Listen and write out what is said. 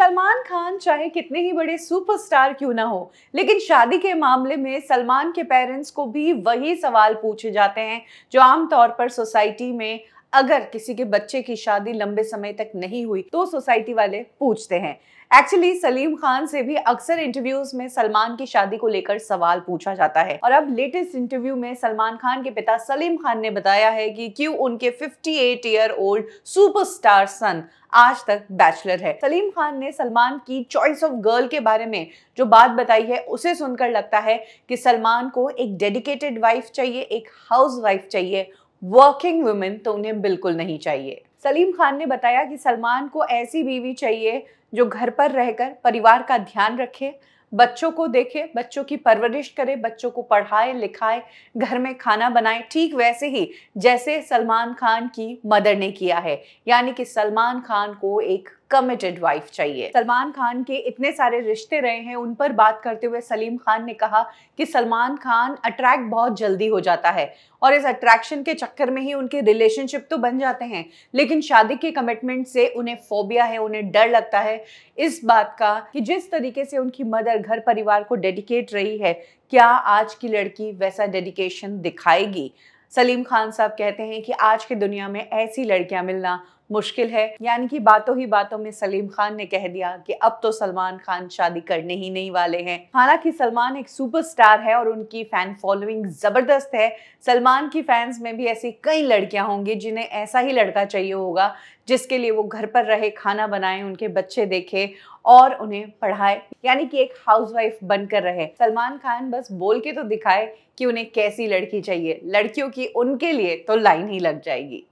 सलमान खान चाहे कितने ही बड़े सुपरस्टार क्यों ना हो लेकिन शादी के मामले में सलमान के पेरेंट्स को भी वही सवाल पूछे जाते हैं जो आमतौर पर सोसाइटी में अगर किसी के बच्चे की शादी लंबे समय तक नहीं हुई तो सोसाइटी वाले पूछते हैं एक्चुअली सलीम खान से भी अक्सर इंटरव्यूज में सलमान की शादी को लेकर सवाल पूछा जाता है और अब लेटेस्ट इंटरव्यू में सलमान खान के पिता सलीम खान ने बताया है कि क्यों उनके 58 ईयर ओल्ड सुपरस्टार सन आज तक बैचलर है सलीम खान ने सलमान की चॉइस ऑफ गर्ल के बारे में जो बात बताई है उसे सुनकर लगता है कि सलमान को एक डेडिकेटेड वाइफ चाहिए एक हाउस वाइफ चाहिए वर्किंग वुमेन तो उन्हें बिल्कुल नहीं चाहिए सलीम खान ने बताया कि सलमान को ऐसी बीवी चाहिए जो घर पर रहकर परिवार का ध्यान रखे बच्चों को देखे बच्चों की परवरिश करे बच्चों को पढ़ाए लिखाए घर में खाना बनाए ठीक वैसे ही जैसे सलमान खान की मदर ने किया है यानी कि सलमान खान को एक कमिटेड वाइफ चाहिए सलमान खान के इतने सारे रिश्ते रहे हैं उन पर बात करते हुए सलीम खान ने कहा कि सलमान खान अट्रैक्ट बहुत जल्दी हो जाता है और इस अट्रैक्शन के चक्कर में ही उनके रिलेशनशिप तो बन जाते हैं लेकिन शादी के कमिटमेंट से उन्हें फोबिया है उन्हें डर लगता है इस बात का कि जिस तरीके से उनकी मदर घर परिवार को डेडिकेट रही है क्या आज की लड़की वैसा डेडिकेशन दिखाएगी सलीम खान साहब कहते हैं कि आज की दुनिया में ऐसी लड़कियां मिलना मुश्किल है यानी कि बातों ही बातों में सलीम खान ने कह दिया कि अब तो सलमान खान शादी करने ही नहीं वाले हैं हालांकि सलमान एक सुपरस्टार है और उनकी फैन फॉलोइंग जबरदस्त है सलमान की फैंस में भी ऐसी कई लड़कियां होंगी जिन्हें ऐसा ही लड़का चाहिए होगा जिसके लिए वो घर पर रहे खाना बनाए उनके बच्चे देखे और उन्हें पढ़ाए यानी कि एक हाउसवाइफ बनकर रहे सलमान खान बस बोल के तो दिखाए कि उन्हें कैसी लड़की चाहिए लड़कियों की उनके लिए तो लाइन ही लग जाएगी